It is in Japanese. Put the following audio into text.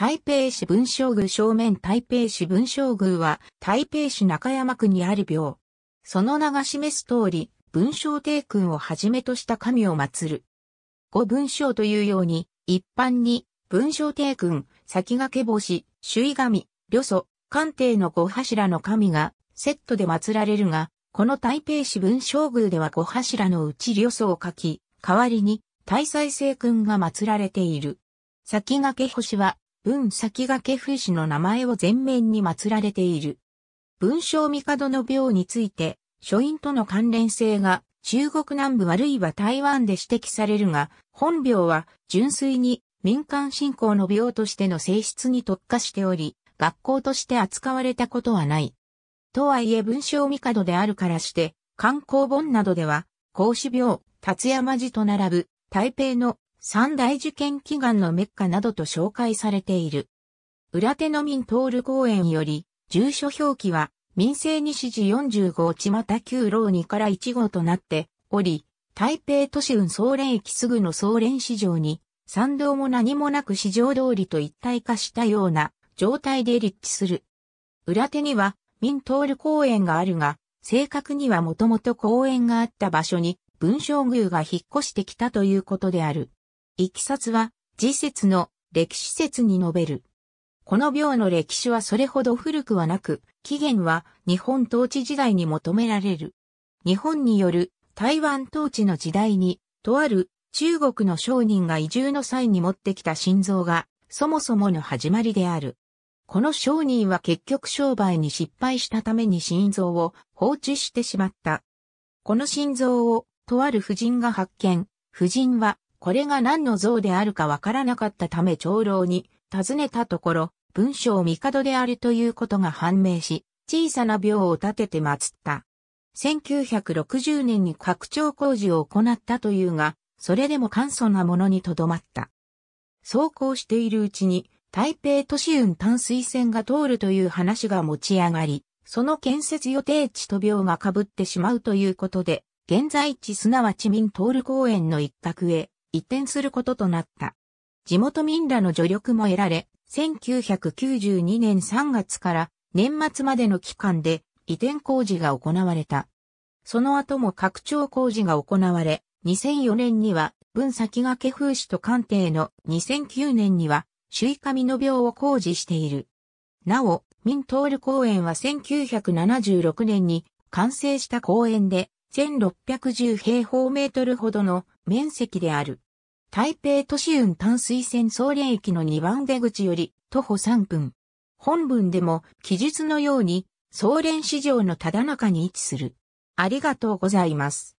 台北市文章宮正面台北市文章宮は台北市中山区にある廟。その名が示す通り、文章帝君をはじめとした神を祀る。五文章というように、一般に文章帝君、先駆け星、守衛神、旅祖、官帝の五柱の神がセットで祀られるが、この台北市文章宮では五柱のうち旅祖を書き、代わりに大祭星君が祀られている。先駆け星は文先駆風氏の名前を前面に祀られている。文章帝の病について、書院との関連性が中国南部あるいは台湾で指摘されるが、本病は純粋に民間信仰の病としての性質に特化しており、学校として扱われたことはない。とはいえ文章帝であるからして、観光本などでは、孔子病、達山寺と並ぶ、台北の三大受験祈願のメッカなどと紹介されている。裏手の民通る公園より、住所表記は、民政西寺45内また9老2から1号となっており、台北都市運総連駅すぐの総連市場に、参道も何もなく市場通りと一体化したような状態で立地する。裏手には、民通る公園があるが、正確にはもともと公園があった場所に、文章宮が引っ越してきたということである。いきさつは、次節の歴史説に述べる。この病の歴史はそれほど古くはなく、起源は日本統治時代に求められる。日本による台湾統治の時代に、とある中国の商人が移住の際に持ってきた心臓が、そもそもの始まりである。この商人は結局商売に失敗したために心臓を放置してしまった。この心臓をとある夫人が発見。夫人はこれが何の像であるかわからなかったため長老に尋ねたところ、文章帝であるということが判明し、小さな廟を建てて祀った。1960年に拡張工事を行ったというが、それでも簡素なものにとどまった。走行しているうちに、台北都市運淡水線が通るという話が持ち上がり、その建設予定地と病が被ってしまうということで、現在地すなわち民通る公園の一角へ移転することとなった。地元民らの助力も得られ、1992年3月から年末までの期間で移転工事が行われた。その後も拡張工事が行われ、2004年には分先駆け風刺と官邸の2009年には首位神の病を工事している。なお、ミントール公園は1976年に完成した公園で1610平方メートルほどの面積である。台北都市運淡水線総連駅の2番出口より徒歩3分。本文でも記述のように、総連市場のただ中に位置する。ありがとうございます。